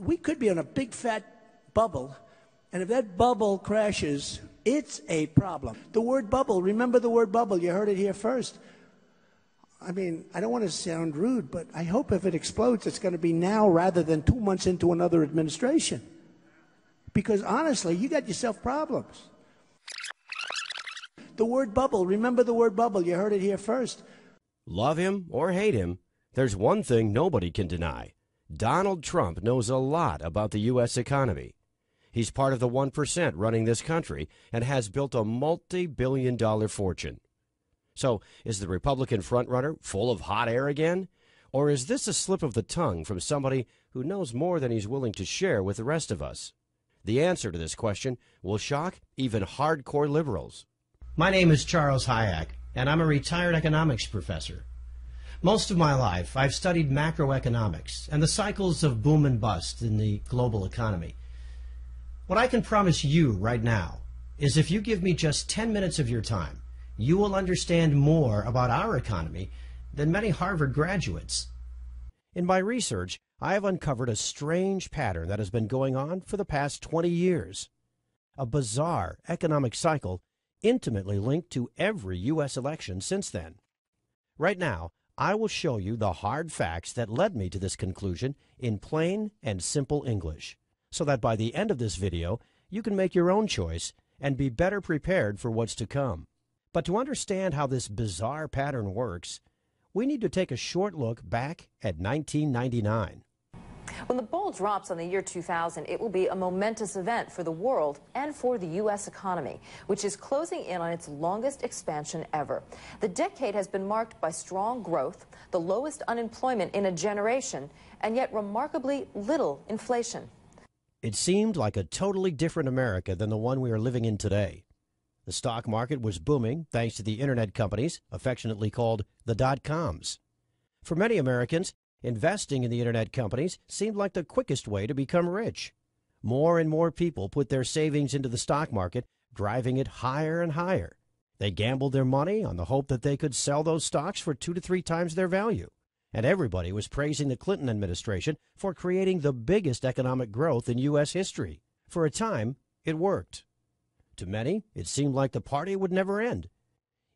we could be on a big fat bubble, and if that bubble crashes, it's a problem. The word bubble, remember the word bubble, you heard it here first. I mean, I don't want to sound rude, but I hope if it explodes, it's going to be now rather than two months into another administration. Because honestly, you got yourself problems. The word bubble, remember the word bubble, you heard it here first. Love him or hate him, there's one thing nobody can deny Donald Trump knows a lot about the U.S. economy. He's part of the 1% running this country and has built a multi billion dollar fortune. So, is the Republican frontrunner full of hot air again? Or is this a slip of the tongue from somebody who knows more than he's willing to share with the rest of us? The answer to this question will shock even hardcore liberals. My name is Charles Hayek, and I'm a retired economics professor. Most of my life, I've studied macroeconomics and the cycles of boom and bust in the global economy. What I can promise you right now is if you give me just 10 minutes of your time, you will understand more about our economy than many Harvard graduates. In my research, I have uncovered a strange pattern that has been going on for the past 20 years. A bizarre economic cycle intimately linked to every U.S. election since then. Right now, I will show you the hard facts that led me to this conclusion in plain and simple English, so that by the end of this video, you can make your own choice and be better prepared for what's to come. But to understand how this bizarre pattern works, we need to take a short look back at 1999. When the ball drops on the year 2000, it will be a momentous event for the world and for the U.S. economy, which is closing in on its longest expansion ever. The decade has been marked by strong growth, the lowest unemployment in a generation, and yet remarkably little inflation. It seemed like a totally different America than the one we are living in today. The stock market was booming thanks to the internet companies, affectionately called the dot coms. For many Americans, Investing in the internet companies seemed like the quickest way to become rich. More and more people put their savings into the stock market, driving it higher and higher. They gambled their money on the hope that they could sell those stocks for two to three times their value. And everybody was praising the Clinton administration for creating the biggest economic growth in U.S. history. For a time, it worked. To many, it seemed like the party would never end.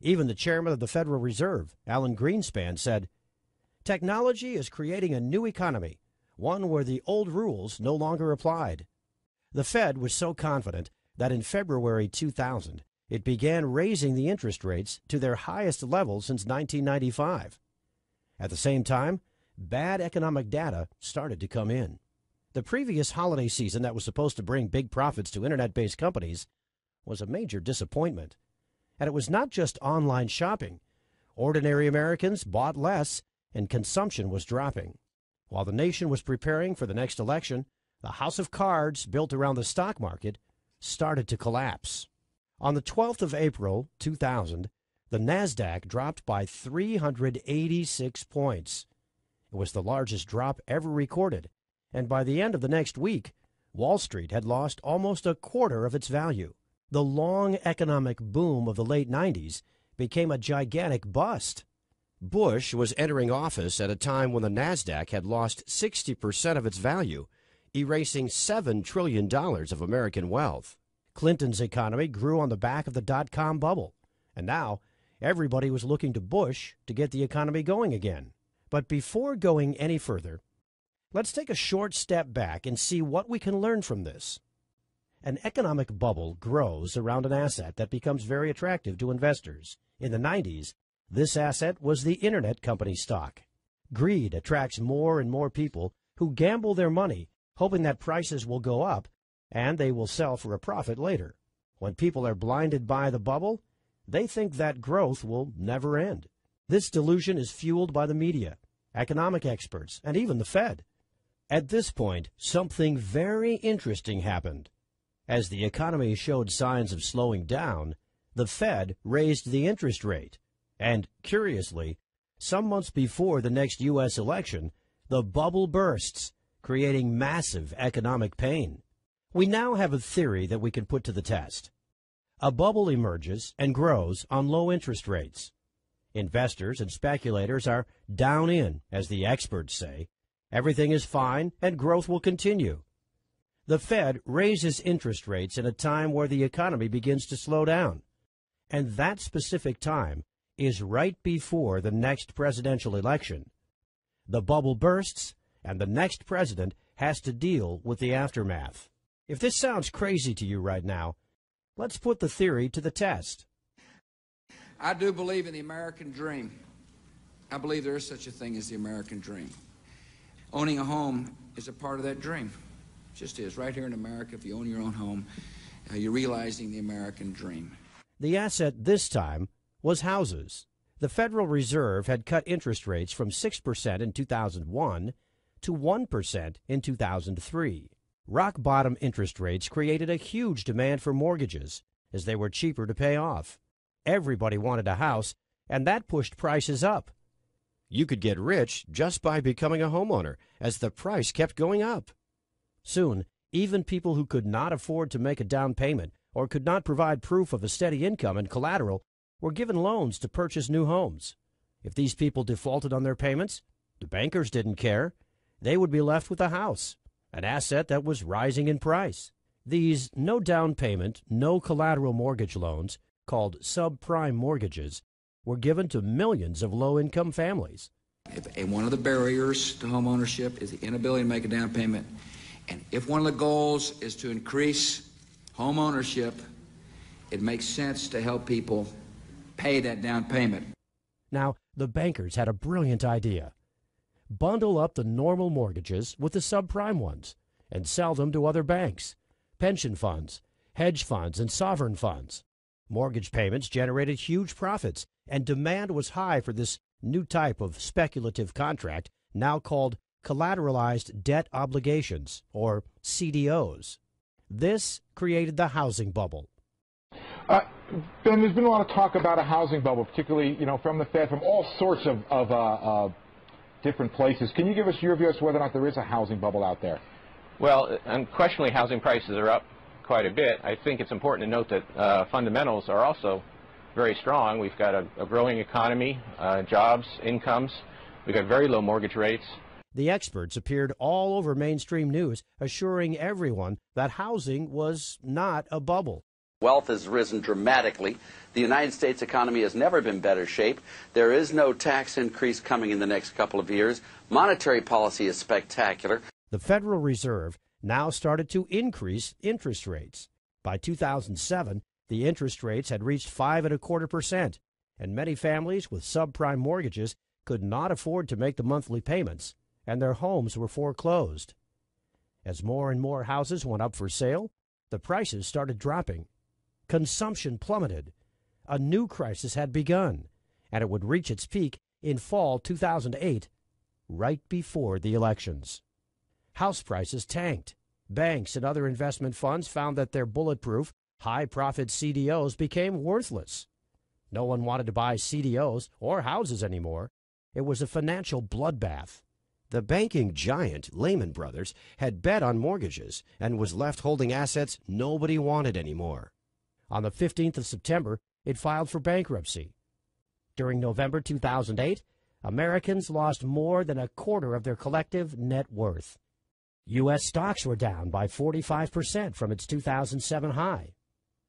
Even the chairman of the Federal Reserve, Alan Greenspan, said, Technology is creating a new economy, one where the old rules no longer applied. The Fed was so confident that in February 2000, it began raising the interest rates to their highest level since 1995. At the same time, bad economic data started to come in. The previous holiday season that was supposed to bring big profits to internet based companies was a major disappointment. And it was not just online shopping. Ordinary Americans bought less and consumption was dropping. While the nation was preparing for the next election, the house of cards built around the stock market started to collapse. On the 12th of April, 2000, the NASDAQ dropped by 386 points. It was the largest drop ever recorded, and by the end of the next week, Wall Street had lost almost a quarter of its value. The long economic boom of the late 90s became a gigantic bust. Bush was entering office at a time when the NASDAQ had lost 60% of its value, erasing $7 trillion of American wealth. Clinton's economy grew on the back of the dot com bubble, and now everybody was looking to Bush to get the economy going again. But before going any further, let's take a short step back and see what we can learn from this. An economic bubble grows around an asset that becomes very attractive to investors. In the 90s, this asset was the Internet company stock. Greed attracts more and more people who gamble their money, hoping that prices will go up and they will sell for a profit later. When people are blinded by the bubble, they think that growth will never end. This delusion is fueled by the media, economic experts, and even the Fed. At this point, something very interesting happened. As the economy showed signs of slowing down, the Fed raised the interest rate. And curiously, some months before the next U.S. election, the bubble bursts, creating massive economic pain. We now have a theory that we can put to the test. A bubble emerges and grows on low interest rates. Investors and speculators are down in, as the experts say. Everything is fine and growth will continue. The Fed raises interest rates in a time where the economy begins to slow down. And that specific time is right before the next presidential election. The bubble bursts, and the next president has to deal with the aftermath. If this sounds crazy to you right now, let's put the theory to the test. I do believe in the American dream. I believe there is such a thing as the American dream. Owning a home is a part of that dream. It just is. Right here in America, if you own your own home, uh, you're realizing the American dream. The asset this time was houses. The Federal Reserve had cut interest rates from 6% in 2001 to 1% in 2003. Rock bottom interest rates created a huge demand for mortgages as they were cheaper to pay off. Everybody wanted a house, and that pushed prices up. You could get rich just by becoming a homeowner as the price kept going up. Soon, even people who could not afford to make a down payment or could not provide proof of a steady income and collateral were given loans to purchase new homes. If these people defaulted on their payments, the bankers didn't care. They would be left with a house, an asset that was rising in price. These no down payment, no collateral mortgage loans, called subprime mortgages, were given to millions of low income families. If one of the barriers to homeownership is the inability to make a down payment, and if one of the goals is to increase homeownership, it makes sense to help people pay that down payment. Now, the bankers had a brilliant idea. Bundle up the normal mortgages with the subprime ones and sell them to other banks, pension funds, hedge funds, and sovereign funds. Mortgage payments generated huge profits, and demand was high for this new type of speculative contract, now called collateralized debt obligations, or CDOs. This created the housing bubble, uh, ben, there's been a lot of talk about a housing bubble, particularly you know from the Fed, from all sorts of, of uh, uh, different places. Can you give us your view as to whether or not there is a housing bubble out there? Well, unquestionably, housing prices are up quite a bit. I think it's important to note that uh, fundamentals are also very strong. We've got a, a growing economy, uh, jobs, incomes. We've got very low mortgage rates. The experts appeared all over mainstream news, assuring everyone that housing was not a bubble. Wealth has risen dramatically. The United States economy has never been better shape. There is no tax increase coming in the next couple of years. Monetary policy is spectacular. The Federal Reserve now started to increase interest rates. By 2007, the interest rates had reached five and a quarter percent, and many families with subprime mortgages could not afford to make the monthly payments, and their homes were foreclosed. As more and more houses went up for sale, the prices started dropping Consumption plummeted. A new crisis had begun, and it would reach its peak in fall 2008, right before the elections. House prices tanked. Banks and other investment funds found that their bulletproof, high profit CDOs became worthless. No one wanted to buy CDOs or houses anymore. It was a financial bloodbath. The banking giant, Lehman Brothers, had bet on mortgages and was left holding assets nobody wanted anymore. On the 15th of September, it filed for bankruptcy. During November 2008, Americans lost more than a quarter of their collective net worth. U.S. stocks were down by 45% from its 2007 high.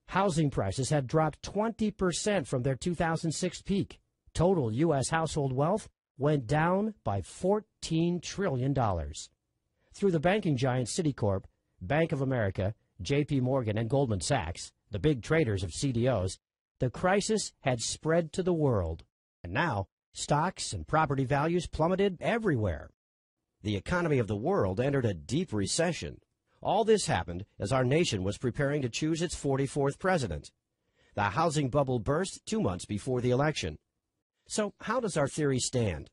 Housing prices had dropped 20% from their 2006 peak. Total U.S. household wealth went down by $14 trillion. Through the banking giants Citicorp, Bank of America, J.P. Morgan, and Goldman Sachs, the big traders of CDOs, the crisis had spread to the world. And now, stocks and property values plummeted everywhere. The economy of the world entered a deep recession. All this happened as our nation was preparing to choose its 44th president. The housing bubble burst two months before the election. So, how does our theory stand?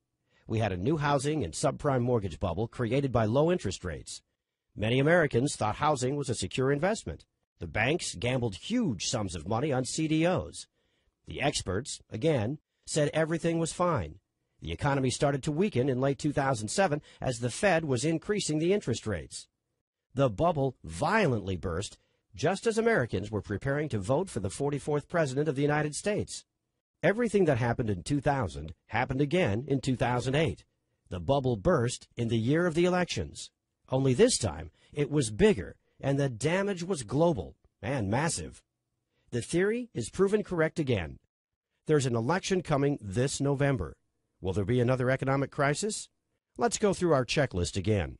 We had a new housing and subprime mortgage bubble created by low interest rates. Many Americans thought housing was a secure investment. The banks gambled huge sums of money on CDOs. The experts, again, said everything was fine. The economy started to weaken in late 2007 as the Fed was increasing the interest rates. The bubble violently burst just as Americans were preparing to vote for the 44th President of the United States. Everything that happened in 2000 happened again in 2008. The bubble burst in the year of the elections. Only this time, it was bigger and the damage was global and massive. The theory is proven correct again. There's an election coming this November. Will there be another economic crisis? Let's go through our checklist again.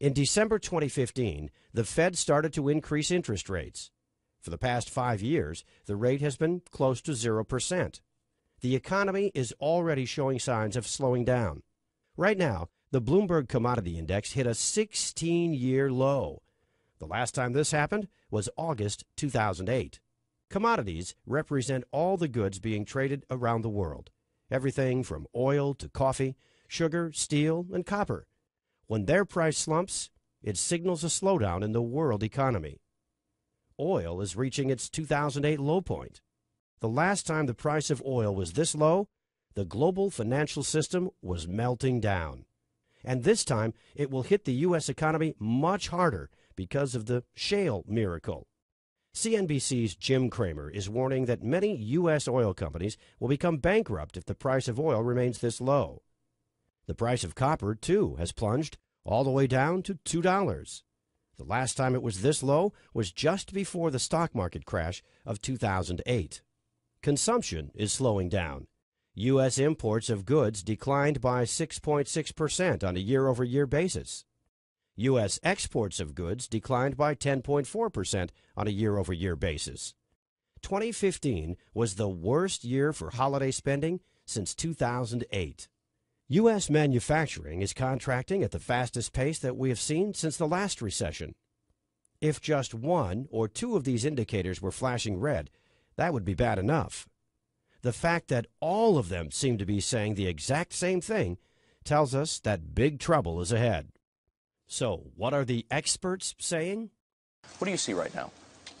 In December 2015, the Fed started to increase interest rates. For the past five years, the rate has been close to 0%. The economy is already showing signs of slowing down. Right now, the Bloomberg Commodity Index hit a 16 year low the last time this happened was August 2008. Commodities represent all the goods being traded around the world everything from oil to coffee, sugar, steel, and copper. When their price slumps, it signals a slowdown in the world economy. Oil is reaching its 2008 low point. The last time the price of oil was this low, the global financial system was melting down. And this time, it will hit the U.S. economy much harder because of the shale miracle. CNBC's Jim Cramer is warning that many U.S. oil companies will become bankrupt if the price of oil remains this low. The price of copper, too, has plunged all the way down to $2. The last time it was this low was just before the stock market crash of 2008. Consumption is slowing down. U.S. imports of goods declined by 6.6% on a year over year basis. U.S. exports of goods declined by 10.4% on a year over year basis. 2015 was the worst year for holiday spending since 2008. U.S. manufacturing is contracting at the fastest pace that we have seen since the last recession. If just one or two of these indicators were flashing red, that would be bad enough. The fact that all of them seem to be saying the exact same thing tells us that big trouble is ahead. So, what are the experts saying? What do you see right now?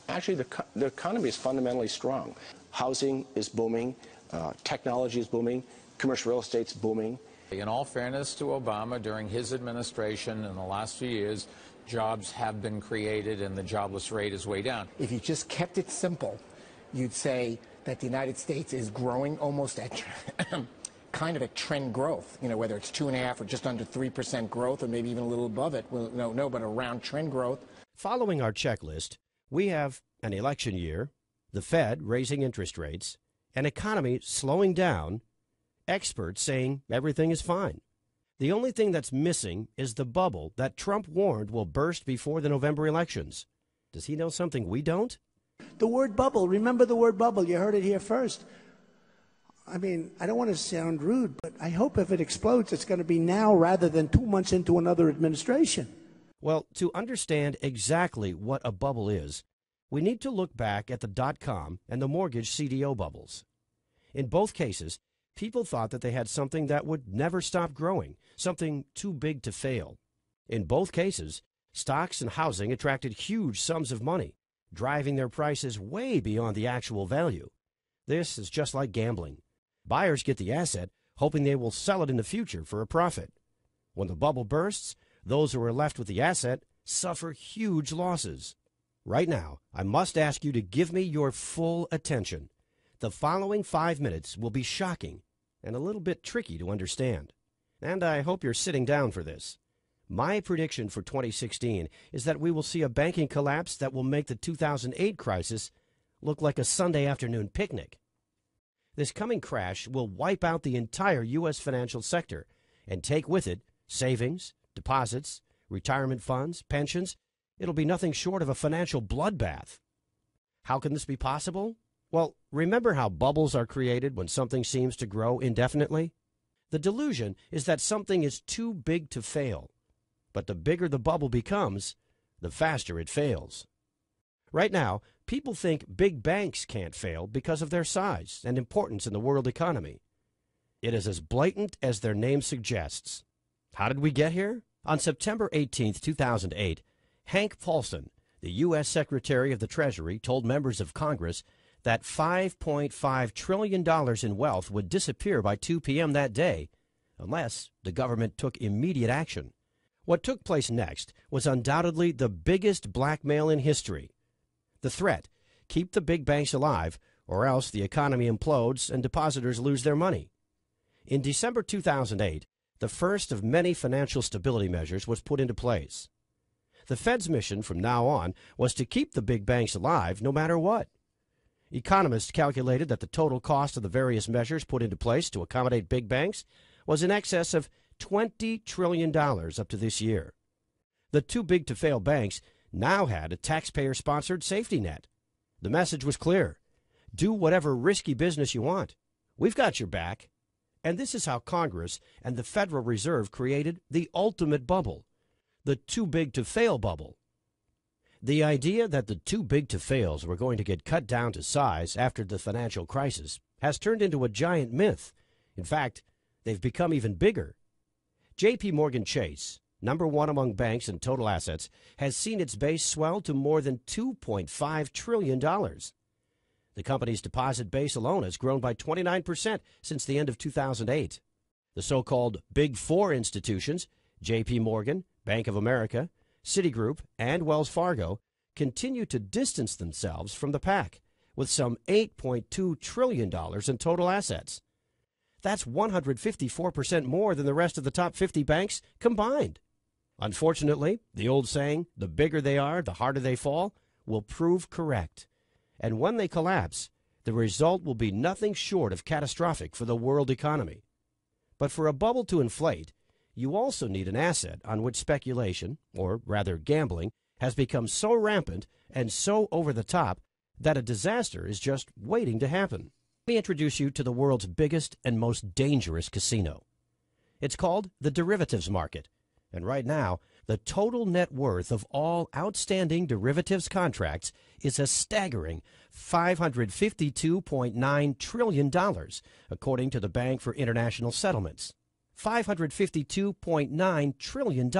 Actually, the, the economy is fundamentally strong. Housing is booming, uh, technology is booming, commercial real estate is booming. In all fairness to Obama, during his administration in the last few years, jobs have been created and the jobless rate is way down. If you just kept it simple, you'd say that the United States is growing almost at kind of a trend growth, you know, whether it's two and a half or just under 3% growth or maybe even a little above it. Well, no, no, but around trend growth. Following our checklist, we have an election year, the Fed raising interest rates, an economy slowing down, experts saying everything is fine. The only thing that's missing is the bubble that Trump warned will burst before the November elections. Does he know something we don't? The word bubble, remember the word bubble, you heard it here first. I mean, I don't want to sound rude, but I hope if it explodes, it's going to be now rather than two months into another administration. Well, to understand exactly what a bubble is, we need to look back at the dot com and the mortgage CDO bubbles. In both cases, people thought that they had something that would never stop growing, something too big to fail. In both cases, stocks and housing attracted huge sums of money, driving their prices way beyond the actual value. This is just like gambling. Buyers get the asset, hoping they will sell it in the future for a profit. When the bubble bursts, those who are left with the asset suffer huge losses. Right now, I must ask you to give me your full attention. The following five minutes will be shocking and a little bit tricky to understand. And I hope you're sitting down for this. My prediction for 2016 is that we will see a banking collapse that will make the 2008 crisis look like a Sunday afternoon picnic. This coming crash will wipe out the entire U.S. financial sector and take with it savings, deposits, retirement funds, pensions. It'll be nothing short of a financial bloodbath. How can this be possible? Well, remember how bubbles are created when something seems to grow indefinitely? The delusion is that something is too big to fail. But the bigger the bubble becomes, the faster it fails. Right now, people think big banks can't fail because of their size and importance in the world economy. It is as blatant as their name suggests. How did we get here? On September 18, 2008, Hank Paulson, the U.S. Secretary of the Treasury, told members of Congress that $5.5 trillion in wealth would disappear by 2 p.m. that day unless the government took immediate action. What took place next was undoubtedly the biggest blackmail in history the threat keep the big banks alive, or else the economy implodes and depositors lose their money. In December 2008, the first of many financial stability measures was put into place. The Fed's mission from now on was to keep the big banks alive no matter what. Economists calculated that the total cost of the various measures put into place to accommodate big banks was in excess of $20 trillion up to this year. The too big to fail banks now had a taxpayer sponsored safety net. The message was clear do whatever risky business you want. We've got your back. And this is how Congress and the Federal Reserve created the ultimate bubble the too big to fail bubble. The idea that the too big to fails were going to get cut down to size after the financial crisis has turned into a giant myth. In fact, they've become even bigger. JP Morgan Chase, number one among banks in total assets, has seen its base swell to more than $2.5 trillion. The company's deposit base alone has grown by 29% since the end of 2008. The so called Big Four institutions, JP Morgan, Bank of America, Citigroup, and Wells Fargo, continue to distance themselves from the pack, with some $8.2 trillion in total assets. That's 154% more than the rest of the top 50 banks combined. Unfortunately, the old saying, the bigger they are, the harder they fall, will prove correct. And when they collapse, the result will be nothing short of catastrophic for the world economy. But for a bubble to inflate, you also need an asset on which speculation, or rather gambling, has become so rampant and so over the top that a disaster is just waiting to happen. Let me introduce you to the world's biggest and most dangerous casino. It's called the derivatives market, and right now, the total net worth of all outstanding derivatives contracts is a staggering $552.9 trillion, according to the Bank for International Settlements. $552.9 trillion.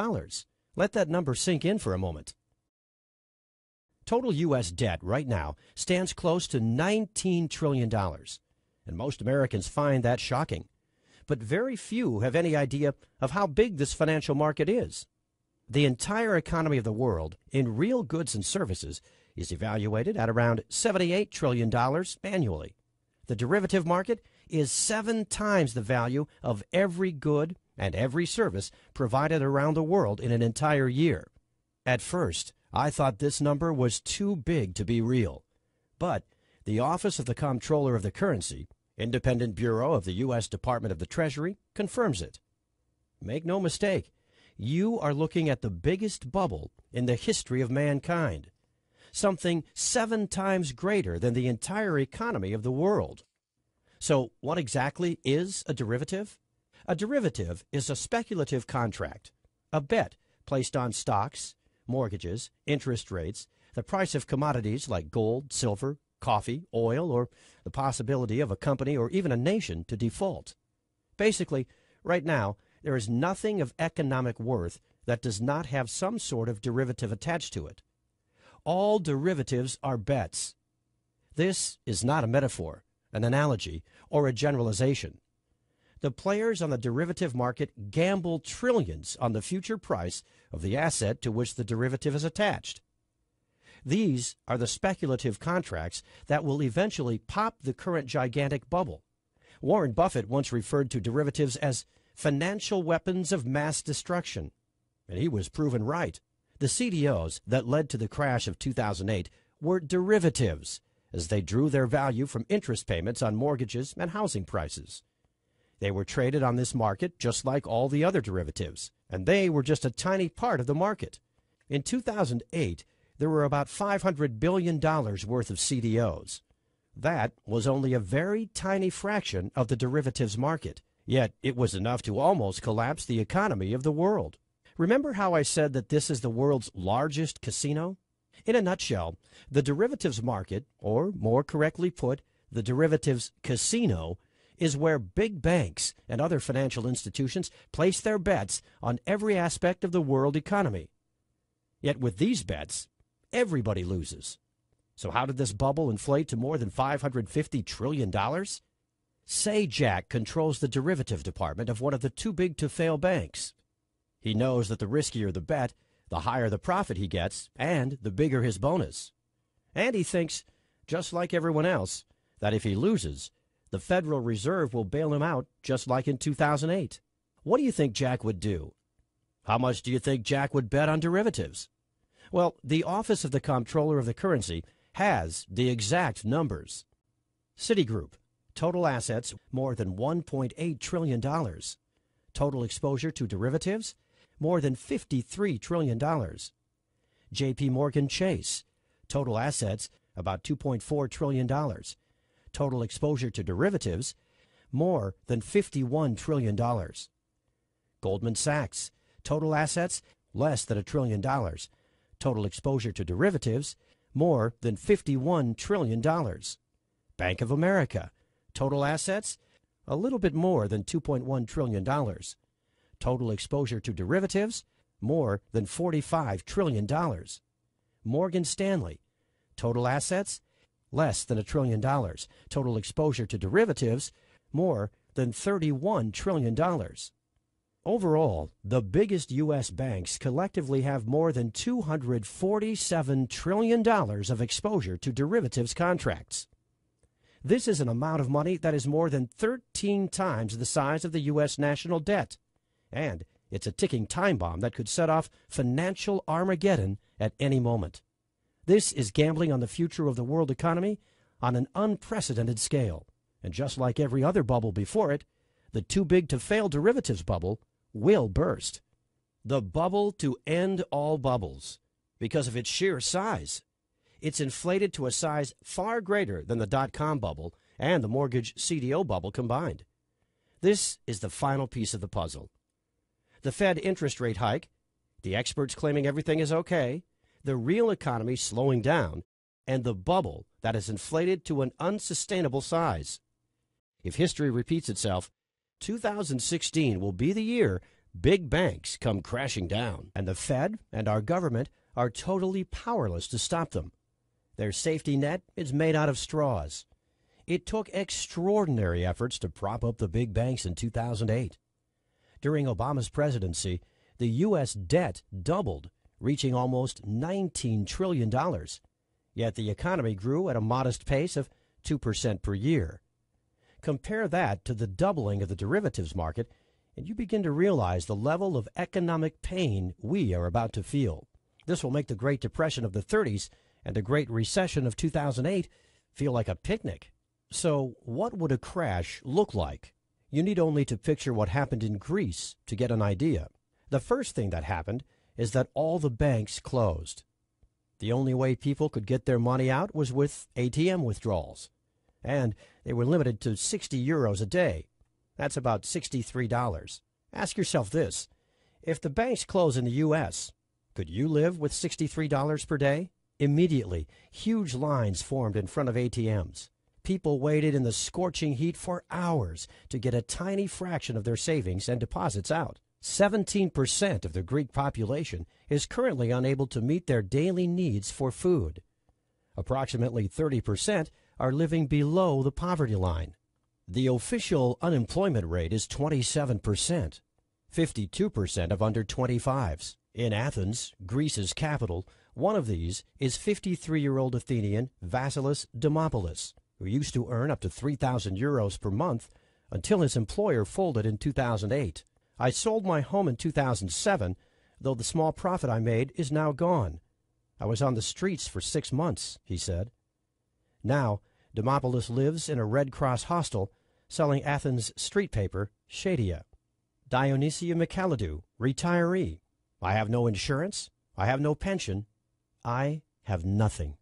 Let that number sink in for a moment. Total U.S. debt right now stands close to $19 trillion. And most Americans find that shocking but very few have any idea of how big this financial market is. The entire economy of the world, in real goods and services, is evaluated at around $78 trillion annually. The derivative market is seven times the value of every good and every service provided around the world in an entire year. At first, I thought this number was too big to be real. But the Office of the Comptroller of the Currency Independent Bureau of the U.S. Department of the Treasury confirms it. Make no mistake, you are looking at the biggest bubble in the history of mankind, something seven times greater than the entire economy of the world. So, what exactly is a derivative? A derivative is a speculative contract, a bet placed on stocks, mortgages, interest rates, the price of commodities like gold, silver, coffee, oil, or the possibility of a company or even a nation to default. Basically, right now, there is nothing of economic worth that does not have some sort of derivative attached to it. All derivatives are bets. This is not a metaphor, an analogy, or a generalization. The players on the derivative market gamble trillions on the future price of the asset to which the derivative is attached. These are the speculative contracts that will eventually pop the current gigantic bubble. Warren Buffett once referred to derivatives as financial weapons of mass destruction. And he was proven right. The CDOs that led to the crash of 2008 were derivatives, as they drew their value from interest payments on mortgages and housing prices. They were traded on this market just like all the other derivatives, and they were just a tiny part of the market. In 2008, there were about $500 billion worth of CDOs. That was only a very tiny fraction of the derivatives market, yet it was enough to almost collapse the economy of the world. Remember how I said that this is the world's largest casino? In a nutshell, the derivatives market, or more correctly put, the derivatives casino, is where big banks and other financial institutions place their bets on every aspect of the world economy. Yet with these bets, Everybody loses. So, how did this bubble inflate to more than $550 trillion? Say Jack controls the derivative department of one of the too big to fail banks. He knows that the riskier the bet, the higher the profit he gets, and the bigger his bonus. And he thinks, just like everyone else, that if he loses, the Federal Reserve will bail him out just like in 2008. What do you think Jack would do? How much do you think Jack would bet on derivatives? Well, the Office of the Comptroller of the Currency has the exact numbers. Citigroup, total assets more than $1.8 trillion. Total exposure to derivatives, more than $53 trillion. JP Morgan Chase, total assets about $2.4 trillion. Total exposure to derivatives, more than $51 trillion. Goldman Sachs, total assets less than a trillion dollars total exposure to derivatives, more than $51 trillion. Bank of America, total assets, a little bit more than $2.1 trillion. Total exposure to derivatives, more than $45 trillion. Morgan Stanley, total assets, less than a trillion dollars. Total exposure to derivatives, more than $31 trillion. Overall, the biggest U.S. banks collectively have more than $247 trillion of exposure to derivatives contracts. This is an amount of money that is more than 13 times the size of the U.S. national debt. And it's a ticking time bomb that could set off financial Armageddon at any moment. This is gambling on the future of the world economy on an unprecedented scale. And just like every other bubble before it, the too big to fail derivatives bubble will burst. The bubble to end all bubbles because of its sheer size. It's inflated to a size far greater than the dot com bubble and the mortgage CDO bubble combined. This is the final piece of the puzzle. The Fed interest rate hike, the experts claiming everything is okay, the real economy slowing down, and the bubble that is inflated to an unsustainable size. If history repeats itself, 2016 will be the year big banks come crashing down, and the Fed and our government are totally powerless to stop them. Their safety net is made out of straws. It took extraordinary efforts to prop up the big banks in 2008. During Obama's presidency, the U.S. debt doubled, reaching almost $19 trillion. Yet the economy grew at a modest pace of 2% per year. Compare that to the doubling of the derivatives market, and you begin to realize the level of economic pain we are about to feel. This will make the Great Depression of the 30s and the Great Recession of 2008 feel like a picnic. So, what would a crash look like? You need only to picture what happened in Greece to get an idea. The first thing that happened is that all the banks closed. The only way people could get their money out was with ATM withdrawals. And they were limited to 60 euros a day. That's about $63. Ask yourself this if the banks close in the U.S., could you live with $63 per day? Immediately, huge lines formed in front of ATMs. People waited in the scorching heat for hours to get a tiny fraction of their savings and deposits out. 17% of the Greek population is currently unable to meet their daily needs for food. Approximately 30% are living below the poverty line. The official unemployment rate is 27%, 52% of under 25s. In Athens, Greece's capital, one of these is 53 year old Athenian Vasilis Demopoulos, who used to earn up to 3,000 euros per month until his employer folded in 2008. I sold my home in 2007, though the small profit I made is now gone. I was on the streets for six months, he said. Now, Demopoulos lives in a Red Cross hostel selling Athens street paper, Shadia. Dionysia McAlidou, retiree. I have no insurance. I have no pension. I have nothing.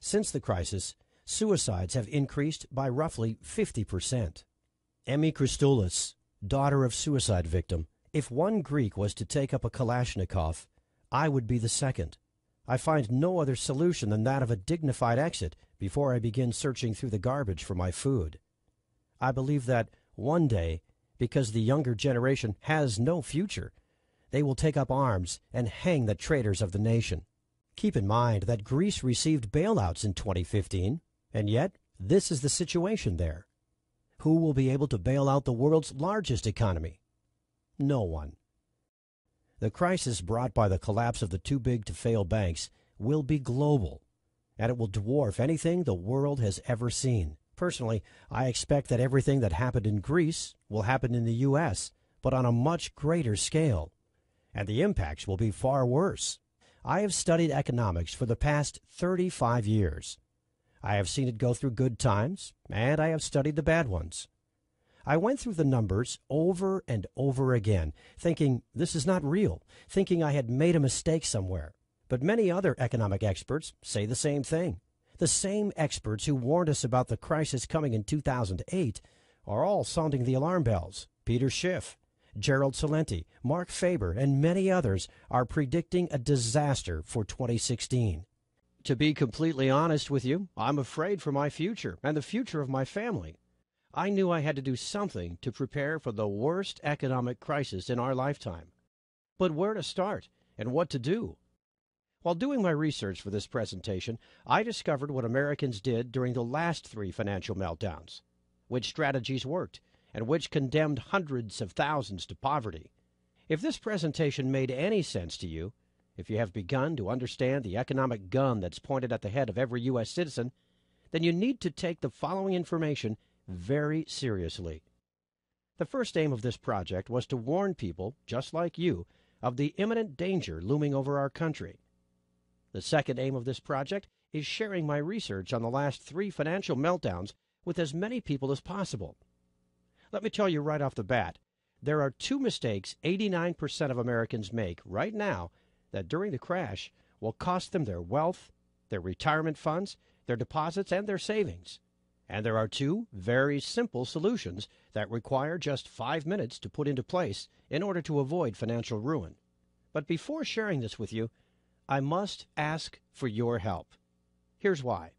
Since the crisis, suicides have increased by roughly 50%. Emmy Christoulis, daughter of suicide victim, if one Greek was to take up a Kalashnikov, I would be the second. I find no other solution than that of a dignified exit before I begin searching through the garbage for my food. I believe that one day, because the younger generation has no future, they will take up arms and hang the traitors of the nation. Keep in mind that Greece received bailouts in 2015, and yet this is the situation there. Who will be able to bail out the world's largest economy? No one. The crisis brought by the collapse of the too big to fail banks will be global, and it will dwarf anything the world has ever seen. Personally, I expect that everything that happened in Greece will happen in the U.S., but on a much greater scale, and the impacts will be far worse. I have studied economics for the past 35 years. I have seen it go through good times, and I have studied the bad ones. I went through the numbers over and over again, thinking this is not real, thinking I had made a mistake somewhere. But many other economic experts say the same thing. The same experts who warned us about the crisis coming in 2008 are all sounding the alarm bells. Peter Schiff, Gerald Salenti, Mark Faber, and many others are predicting a disaster for 2016. To be completely honest with you, I'm afraid for my future and the future of my family. I knew I had to do something to prepare for the worst economic crisis in our lifetime. But where to start and what to do? While doing my research for this presentation, I discovered what Americans did during the last three financial meltdowns, which strategies worked, and which condemned hundreds of thousands to poverty. If this presentation made any sense to you, if you have begun to understand the economic gun that's pointed at the head of every U.S. citizen, then you need to take the following information very seriously. The first aim of this project was to warn people, just like you, of the imminent danger looming over our country. The second aim of this project is sharing my research on the last three financial meltdowns with as many people as possible. Let me tell you right off the bat there are two mistakes 89% of Americans make right now that during the crash will cost them their wealth, their retirement funds, their deposits, and their savings. And there are two very simple solutions that require just five minutes to put into place in order to avoid financial ruin. But before sharing this with you, I must ask for your help. Here's why.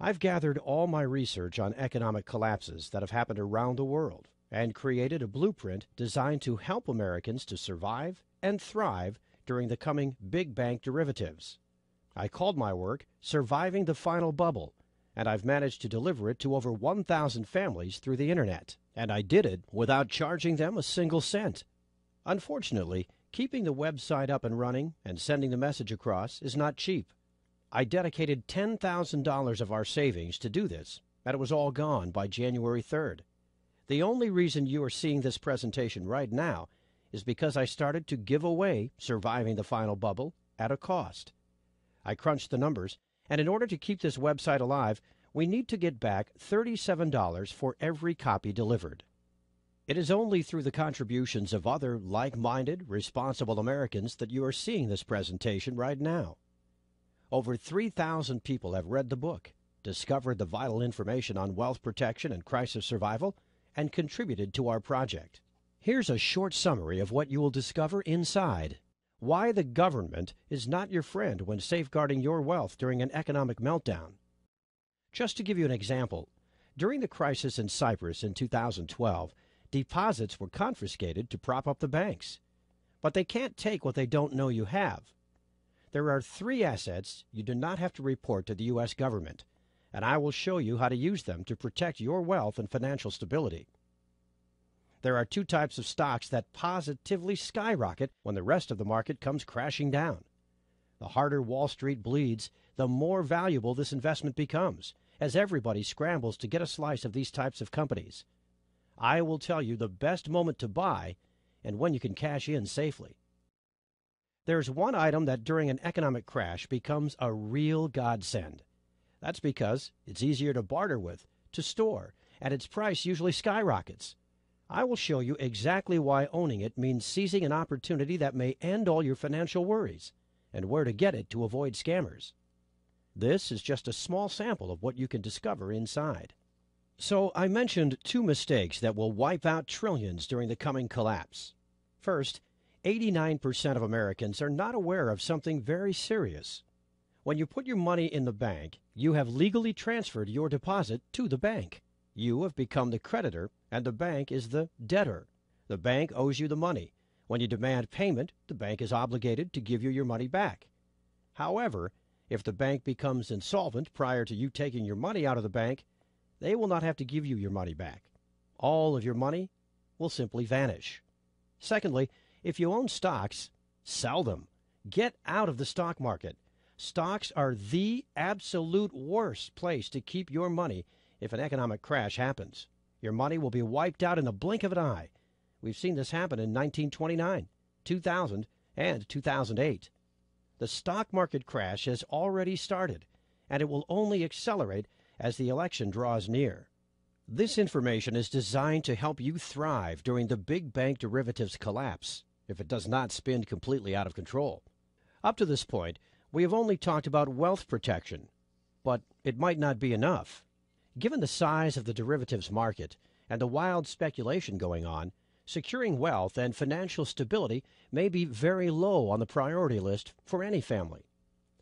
I've gathered all my research on economic collapses that have happened around the world and created a blueprint designed to help Americans to survive and thrive during the coming big bank derivatives. I called my work Surviving the Final Bubble and I've managed to deliver it to over 1,000 families through the internet. And I did it without charging them a single cent. Unfortunately, keeping the website up and running and sending the message across is not cheap. I dedicated $10,000 of our savings to do this, and it was all gone by January 3rd. The only reason you are seeing this presentation right now is because I started to give away Surviving the Final Bubble at a cost. I crunched the numbers and in order to keep this website alive, we need to get back $37 for every copy delivered. It is only through the contributions of other like minded, responsible Americans that you are seeing this presentation right now. Over 3,000 people have read the book, discovered the vital information on wealth protection and crisis survival, and contributed to our project. Here's a short summary of what you will discover inside why the government is not your friend when safeguarding your wealth during an economic meltdown. Just to give you an example, during the crisis in Cyprus in 2012, deposits were confiscated to prop up the banks. But they can't take what they don't know you have. There are three assets you do not have to report to the U.S. government, and I will show you how to use them to protect your wealth and financial stability. There are two types of stocks that positively skyrocket when the rest of the market comes crashing down. The harder Wall Street bleeds, the more valuable this investment becomes, as everybody scrambles to get a slice of these types of companies. I will tell you the best moment to buy and when you can cash in safely. There's one item that during an economic crash becomes a real godsend. That's because it's easier to barter with, to store, and its price usually skyrockets. I will show you exactly why owning it means seizing an opportunity that may end all your financial worries and where to get it to avoid scammers. This is just a small sample of what you can discover inside. So, I mentioned two mistakes that will wipe out trillions during the coming collapse. First, 89% of Americans are not aware of something very serious. When you put your money in the bank, you have legally transferred your deposit to the bank. You have become the creditor and the bank is the debtor. The bank owes you the money. When you demand payment, the bank is obligated to give you your money back. However, if the bank becomes insolvent prior to you taking your money out of the bank, they will not have to give you your money back. All of your money will simply vanish. Secondly, if you own stocks, sell them. Get out of the stock market. Stocks are the absolute worst place to keep your money if an economic crash happens. Your money will be wiped out in the blink of an eye. We've seen this happen in 1929, 2000, and 2008. The stock market crash has already started, and it will only accelerate as the election draws near. This information is designed to help you thrive during the big bank derivatives collapse if it does not spin completely out of control. Up to this point, we have only talked about wealth protection, but it might not be enough. Given the size of the derivatives market and the wild speculation going on, securing wealth and financial stability may be very low on the priority list for any family.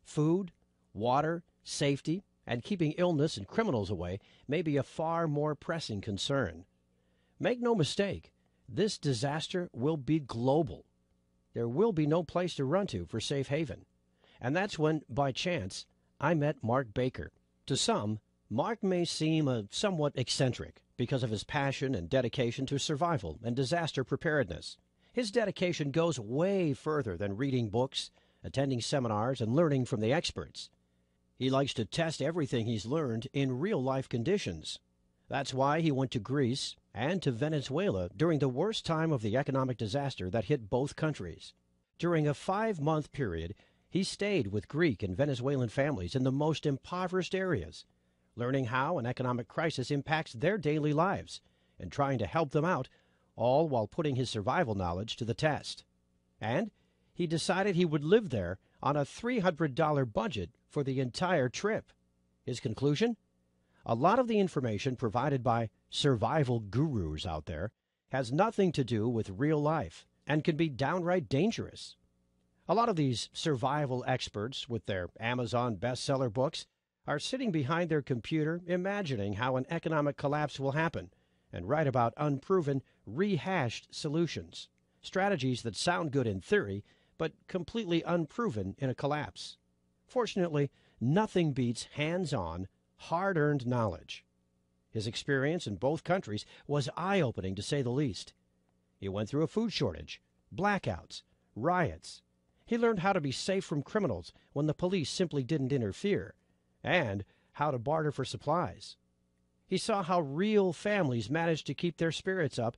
Food, water, safety, and keeping illness and criminals away may be a far more pressing concern. Make no mistake, this disaster will be global. There will be no place to run to for safe haven. And that's when, by chance, I met Mark Baker, to some, Mark may seem a somewhat eccentric because of his passion and dedication to survival and disaster preparedness. His dedication goes way further than reading books, attending seminars, and learning from the experts. He likes to test everything he's learned in real life conditions. That's why he went to Greece and to Venezuela during the worst time of the economic disaster that hit both countries. During a five month period, he stayed with Greek and Venezuelan families in the most impoverished areas learning how an economic crisis impacts their daily lives, and trying to help them out, all while putting his survival knowledge to the test. And he decided he would live there on a $300 budget for the entire trip. His conclusion? A lot of the information provided by survival gurus out there has nothing to do with real life and can be downright dangerous. A lot of these survival experts, with their Amazon bestseller books, are sitting behind their computer imagining how an economic collapse will happen and write about unproven, rehashed solutions, strategies that sound good in theory but completely unproven in a collapse. Fortunately, nothing beats hands on, hard earned knowledge. His experience in both countries was eye opening to say the least. He went through a food shortage, blackouts, riots. He learned how to be safe from criminals when the police simply didn't interfere and how to barter for supplies. He saw how real families managed to keep their spirits up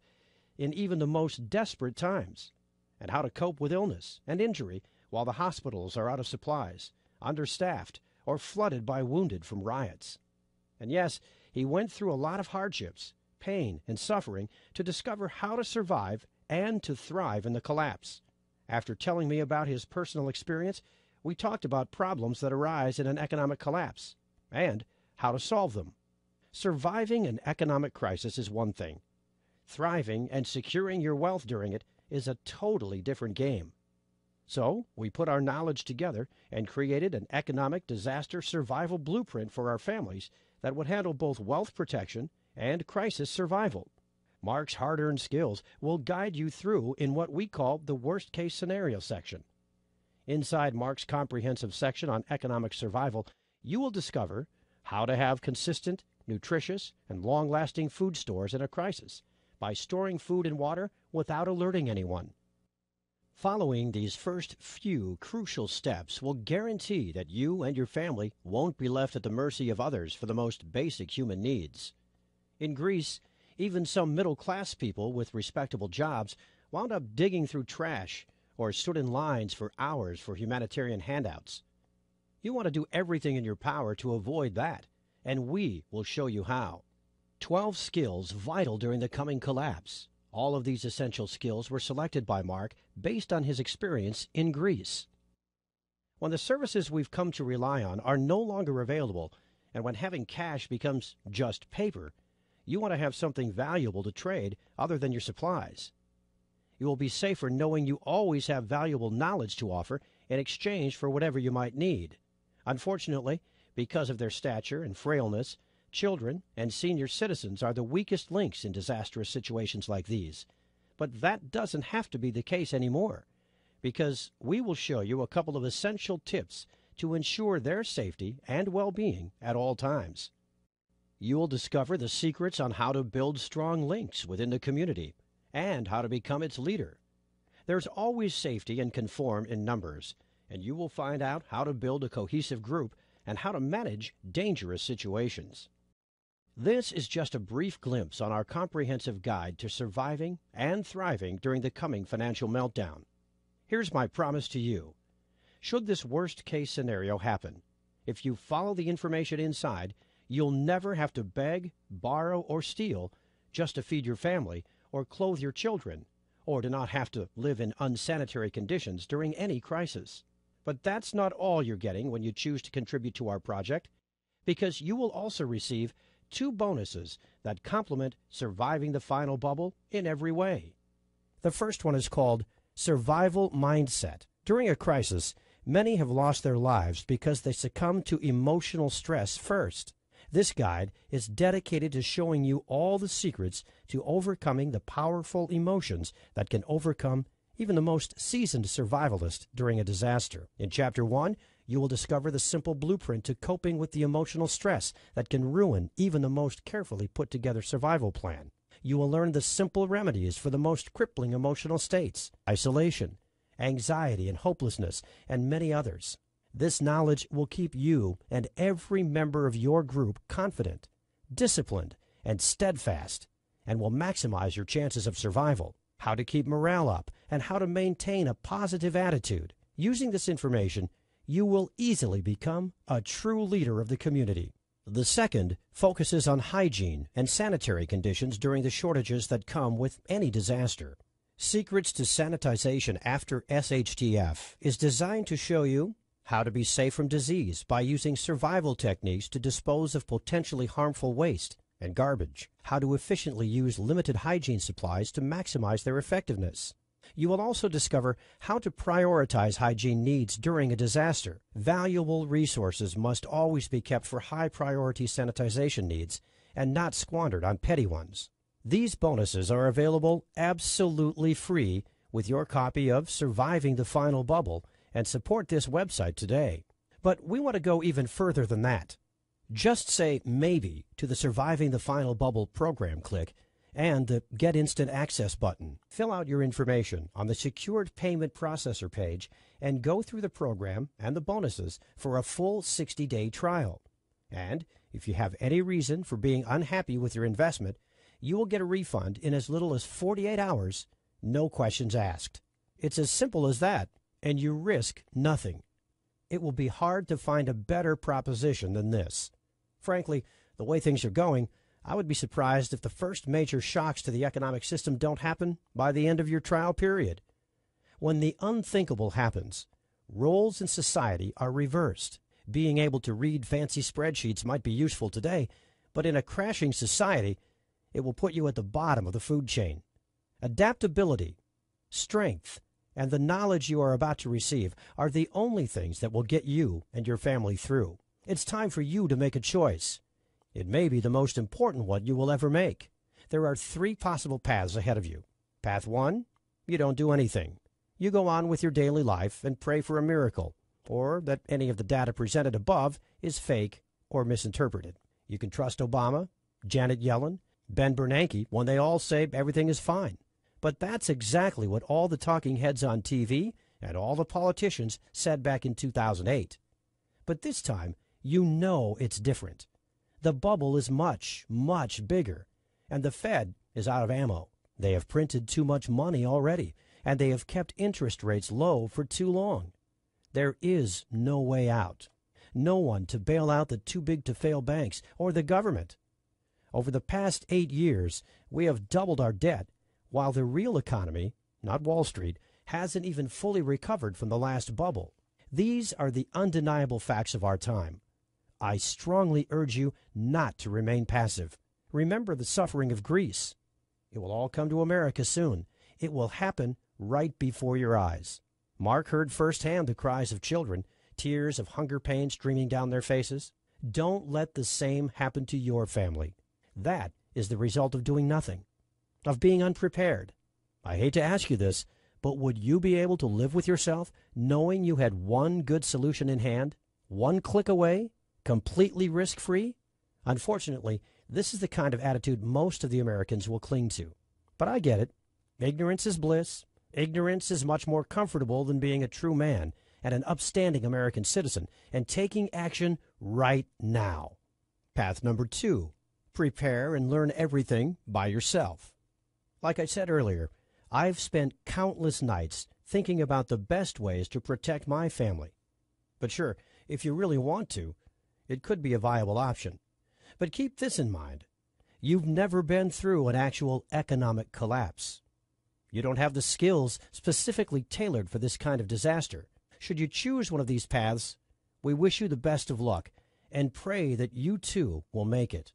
in even the most desperate times, and how to cope with illness and injury while the hospitals are out of supplies, understaffed, or flooded by wounded from riots. And yes, he went through a lot of hardships, pain, and suffering to discover how to survive and to thrive in the collapse. After telling me about his personal experience, we talked about problems that arise in an economic collapse and how to solve them. Surviving an economic crisis is one thing, thriving and securing your wealth during it is a totally different game. So, we put our knowledge together and created an economic disaster survival blueprint for our families that would handle both wealth protection and crisis survival. Mark's hard earned skills will guide you through in what we call the worst case scenario section. Inside Mark's comprehensive section on economic survival, you will discover how to have consistent, nutritious, and long lasting food stores in a crisis by storing food and water without alerting anyone. Following these first few crucial steps will guarantee that you and your family won't be left at the mercy of others for the most basic human needs. In Greece, even some middle class people with respectable jobs wound up digging through trash or stood in lines for hours for humanitarian handouts. You want to do everything in your power to avoid that, and we will show you how. 12 skills vital during the coming collapse. All of these essential skills were selected by Mark based on his experience in Greece. When the services we've come to rely on are no longer available, and when having cash becomes just paper, you want to have something valuable to trade other than your supplies. You will be safer knowing you always have valuable knowledge to offer in exchange for whatever you might need. Unfortunately, because of their stature and frailness, children and senior citizens are the weakest links in disastrous situations like these. But that doesn't have to be the case anymore, because we will show you a couple of essential tips to ensure their safety and well being at all times. You will discover the secrets on how to build strong links within the community and how to become its leader. There's always safety and conform in numbers, and you will find out how to build a cohesive group and how to manage dangerous situations. This is just a brief glimpse on our comprehensive guide to surviving and thriving during the coming financial meltdown. Here's my promise to you. Should this worst case scenario happen, if you follow the information inside, you'll never have to beg, borrow, or steal just to feed your family or clothe your children, or to not have to live in unsanitary conditions during any crisis. But that's not all you're getting when you choose to contribute to our project, because you will also receive two bonuses that complement surviving the final bubble in every way. The first one is called Survival Mindset. During a crisis, many have lost their lives because they succumbed to emotional stress first. This guide is dedicated to showing you all the secrets to overcoming the powerful emotions that can overcome even the most seasoned survivalist during a disaster. In Chapter 1, you will discover the simple blueprint to coping with the emotional stress that can ruin even the most carefully put together survival plan. You will learn the simple remedies for the most crippling emotional states isolation, anxiety, and hopelessness, and many others. This knowledge will keep you and every member of your group confident, disciplined, and steadfast, and will maximize your chances of survival, how to keep morale up, and how to maintain a positive attitude. Using this information, you will easily become a true leader of the community. The second focuses on hygiene and sanitary conditions during the shortages that come with any disaster. Secrets to Sanitization After SHTF is designed to show you how to be safe from disease by using survival techniques to dispose of potentially harmful waste and garbage, how to efficiently use limited hygiene supplies to maximize their effectiveness. You will also discover how to prioritize hygiene needs during a disaster. Valuable resources must always be kept for high priority sanitization needs and not squandered on petty ones. These bonuses are available absolutely free with your copy of Surviving the Final Bubble and support this website today. But we want to go even further than that. Just say maybe to the Surviving the Final Bubble program click and the Get Instant Access button. Fill out your information on the Secured Payment Processor page and go through the program and the bonuses for a full 60 day trial. And if you have any reason for being unhappy with your investment, you will get a refund in as little as 48 hours, no questions asked. It's as simple as that and you risk nothing. It will be hard to find a better proposition than this. Frankly, the way things are going, I would be surprised if the first major shocks to the economic system don't happen by the end of your trial period. When the unthinkable happens, roles in society are reversed. Being able to read fancy spreadsheets might be useful today, but in a crashing society, it will put you at the bottom of the food chain. Adaptability, strength, and the knowledge you are about to receive are the only things that will get you and your family through. It's time for you to make a choice. It may be the most important one you will ever make. There are three possible paths ahead of you. Path one, you don't do anything. You go on with your daily life and pray for a miracle, or that any of the data presented above is fake or misinterpreted. You can trust Obama, Janet Yellen, Ben Bernanke when they all say everything is fine. But that's exactly what all the talking heads on TV and all the politicians said back in 2008. But this time, you know it's different. The bubble is much, much bigger, and the Fed is out of ammo. They have printed too much money already, and they have kept interest rates low for too long. There is no way out. No one to bail out the too big to fail banks or the government. Over the past eight years, we have doubled our debt while the real economy, not Wall Street, hasn't even fully recovered from the last bubble. These are the undeniable facts of our time. I strongly urge you not to remain passive. Remember the suffering of Greece. It will all come to America soon. It will happen right before your eyes. Mark heard firsthand the cries of children, tears of hunger pain streaming down their faces. Don't let the same happen to your family. That is the result of doing nothing of being unprepared. I hate to ask you this, but would you be able to live with yourself knowing you had one good solution in hand, one click away, completely risk free? Unfortunately, this is the kind of attitude most of the Americans will cling to. But I get it. Ignorance is bliss. Ignorance is much more comfortable than being a true man and an upstanding American citizen and taking action right now. Path number two prepare and learn everything by yourself. Like I said earlier, I've spent countless nights thinking about the best ways to protect my family. But sure, if you really want to, it could be a viable option. But keep this in mind you've never been through an actual economic collapse. You don't have the skills specifically tailored for this kind of disaster. Should you choose one of these paths, we wish you the best of luck and pray that you too will make it.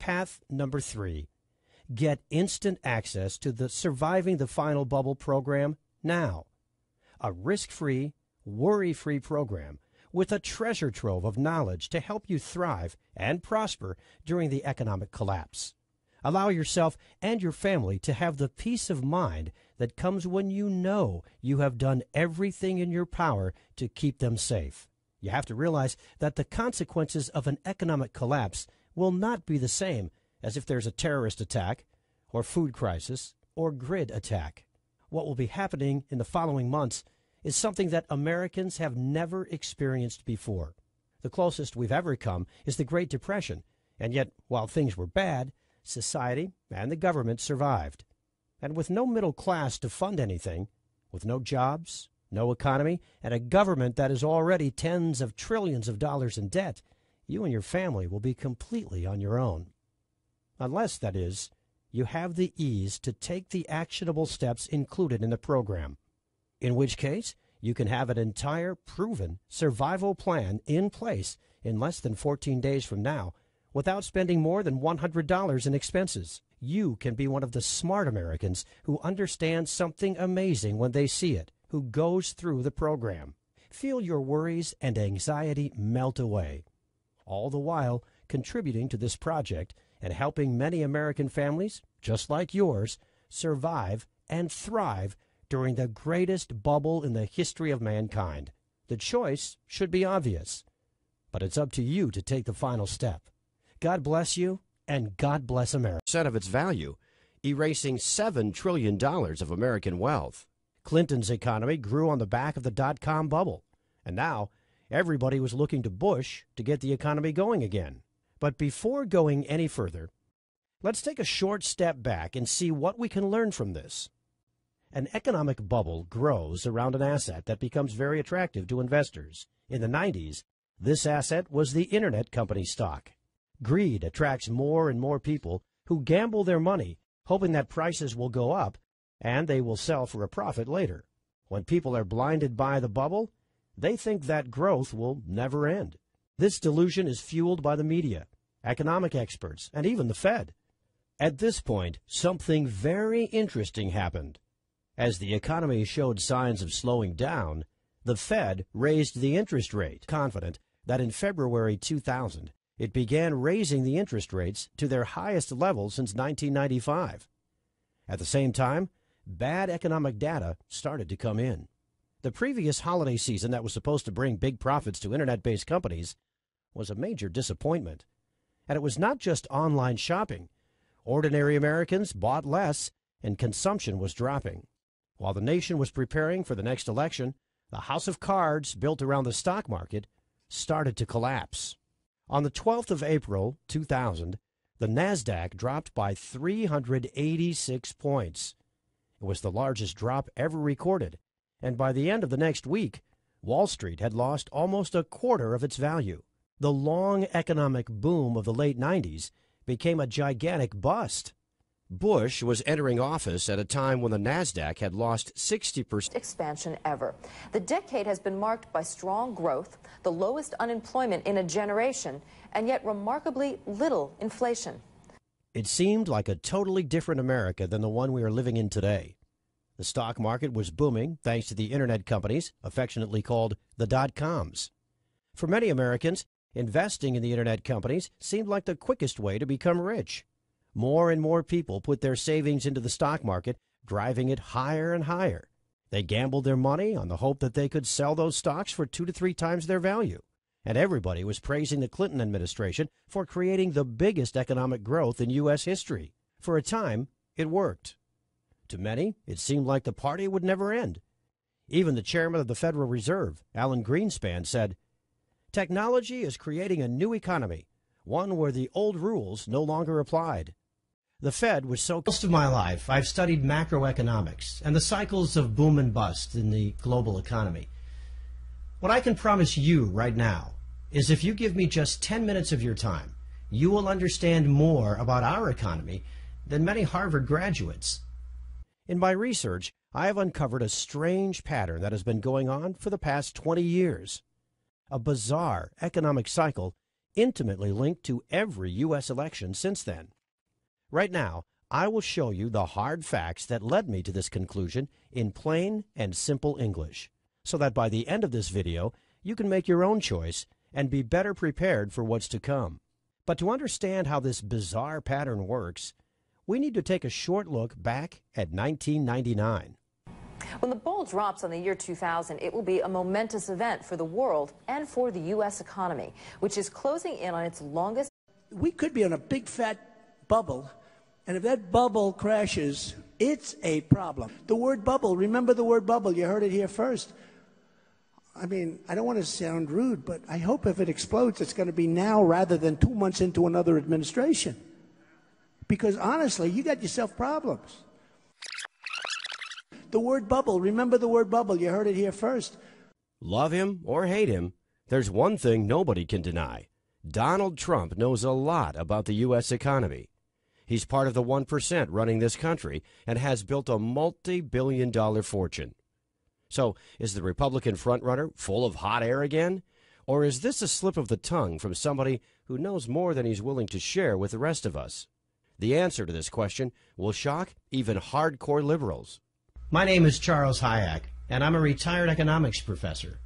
Path number three Get instant access to the Surviving the Final Bubble program now. A risk free, worry free program with a treasure trove of knowledge to help you thrive and prosper during the economic collapse. Allow yourself and your family to have the peace of mind that comes when you know you have done everything in your power to keep them safe. You have to realize that the consequences of an economic collapse will not be the same as if there's a terrorist attack, or food crisis, or grid attack. What will be happening in the following months is something that Americans have never experienced before. The closest we've ever come is the Great Depression, and yet, while things were bad, society and the government survived. And with no middle class to fund anything, with no jobs, no economy, and a government that is already tens of trillions of dollars in debt, you and your family will be completely on your own unless, that is, you have the ease to take the actionable steps included in the program. In which case, you can have an entire proven survival plan in place in less than 14 days from now without spending more than $100 in expenses. You can be one of the smart Americans who understands something amazing when they see it, who goes through the program. Feel your worries and anxiety melt away. All the while contributing to this project and helping many American families, just like yours, survive and thrive during the greatest bubble in the history of mankind. The choice should be obvious, but it's up to you to take the final step. God bless you, and God bless America. Set of its value, erasing $7 trillion of American wealth. Clinton's economy grew on the back of the dot com bubble, and now everybody was looking to Bush to get the economy going again. But before going any further, let's take a short step back and see what we can learn from this. An economic bubble grows around an asset that becomes very attractive to investors. In the 90s, this asset was the internet company stock. Greed attracts more and more people who gamble their money, hoping that prices will go up and they will sell for a profit later. When people are blinded by the bubble, they think that growth will never end. This delusion is fueled by the media, economic experts, and even the Fed. At this point, something very interesting happened. As the economy showed signs of slowing down, the Fed raised the interest rate, confident that in February 2000, it began raising the interest rates to their highest level since 1995. At the same time, bad economic data started to come in. The previous holiday season that was supposed to bring big profits to internet based companies was a major disappointment. And it was not just online shopping. Ordinary Americans bought less and consumption was dropping. While the nation was preparing for the next election, the house of cards built around the stock market started to collapse. On the 12th of April, 2000, the NASDAQ dropped by 386 points. It was the largest drop ever recorded, and by the end of the next week, Wall Street had lost almost a quarter of its value the long economic boom of the late 90s became a gigantic bust. Bush was entering office at a time when the NASDAQ had lost 60% expansion ever. The decade has been marked by strong growth, the lowest unemployment in a generation, and yet remarkably little inflation. It seemed like a totally different America than the one we are living in today. The stock market was booming thanks to the internet companies, affectionately called the dot coms. For many Americans, Investing in the internet companies seemed like the quickest way to become rich. More and more people put their savings into the stock market, driving it higher and higher. They gambled their money on the hope that they could sell those stocks for two to three times their value. And everybody was praising the Clinton administration for creating the biggest economic growth in U.S. history. For a time, it worked. To many, it seemed like the party would never end. Even the chairman of the Federal Reserve, Alan Greenspan, said, Technology is creating a new economy, one where the old rules no longer applied. The Fed was so. Most of my life, I've studied macroeconomics and the cycles of boom and bust in the global economy. What I can promise you right now is if you give me just 10 minutes of your time, you will understand more about our economy than many Harvard graduates. In my research, I have uncovered a strange pattern that has been going on for the past 20 years a bizarre economic cycle intimately linked to every U.S. election since then. Right now, I will show you the hard facts that led me to this conclusion in plain and simple English, so that by the end of this video, you can make your own choice and be better prepared for what's to come. But to understand how this bizarre pattern works, we need to take a short look back at 1999. When the ball drops on the year 2000, it will be a momentous event for the world and for the U.S. economy, which is closing in on its longest. We could be on a big fat bubble, and if that bubble crashes, it's a problem. The word bubble, remember the word bubble, you heard it here first. I mean, I don't want to sound rude, but I hope if it explodes, it's going to be now rather than two months into another administration. Because honestly, you got yourself problems. The word bubble. Remember the word bubble. You heard it here first. Love him or hate him, there's one thing nobody can deny. Donald Trump knows a lot about the U.S. economy. He's part of the 1% running this country and has built a multi billion dollar fortune. So, is the Republican frontrunner full of hot air again? Or is this a slip of the tongue from somebody who knows more than he's willing to share with the rest of us? The answer to this question will shock even hardcore liberals. My name is Charles Hayek, and I'm a retired economics professor.